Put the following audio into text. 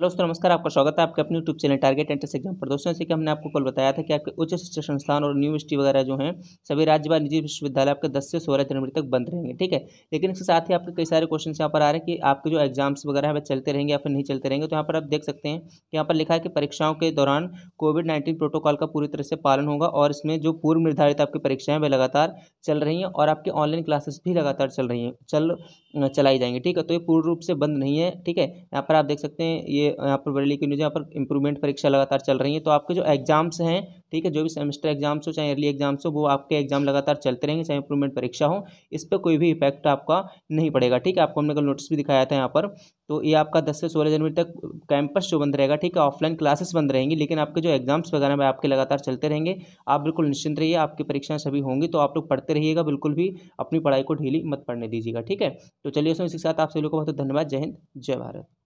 hello दोस्तों नमस्कार आपका स्वागत है आपके अपने YouTube channel target entrance exam पर दोस्तों जैसे कि हमने आपको कल बताया था कि आपके उच्च शिक्षा संस्थान और यूनिवर्सिटी वगैरह जो हैं सभी राज्य व निजी विश्वविद्यालय आपके 10 से 16 जनवरी तक बंद रहेंगे ठीक है लेकिन इसके साथ ही आपके कई सारे क्वेश्चन यहाँ पर आ रहे हैं कि आपके जो एग्जाम्स वगैरह हैं वह चलते रहेंगे या फिर नहीं चलते रहेंगे तो यहाँ पर आप देख सकते हैं कि यहाँ पर लिखा है कि परीक्षाओं के दौरान कोविड नाइन्टीन प्रोटोकॉल का पूरी तरह से पालन होगा और इसमें जो पूर्व निर्धारित आपकी परीक्षाएँ वे लगातार चल रही हैं और आपकी ऑनलाइन क्लासेस भी लगातार चल रही हैं चल चलाई जाएंगी ठीक है तो ये पूर्ण रूप से बंद नहीं है ठीक है यहाँ पर आप देख सकते हैं ये यहाँ पर बरेली की न्यूज़ यहाँ पर इंप्रूवमेंट परीक्षा लगातार चल रही है तो आपके जो एग्जाम्स हैं ठीक है जो भी सेमेस्टर एग्जाम्स हो चाहे अर्ली एग्जाम्स हो वो आपके एग्जाम लगातार चलते रहेंगे चाहे इंप्रूवमेंट परीक्षा हो इस पर कोई भी इफेक्ट आपका नहीं पड़ेगा ठीक है आपको हमने कल नोटिस भी दिखाया था यहाँ पर तो ये आपका दस से सोलह जनवरी तक कैंपस जो बंद रहेगा ठीक है ऑफलाइन क्लासेस बंद रहेंगी लेकिन आपके जो एग्जाम्स वगैरह में आपके लगातार चलते रहेंगे आप बिल्कुल निश्चिंत रहिए आपकी परीक्षाएं सभी होंगी तो आप लोग पढ़ते रहिएगा बिल्कुल भी अपनी पढ़ाई को ढीली मत पढ़ने दीजिएगा ठीक है तो चलिए उसमें इसके साथ आप सभी लोगों को बहुत धन्यवाद जय हिंद जय भारत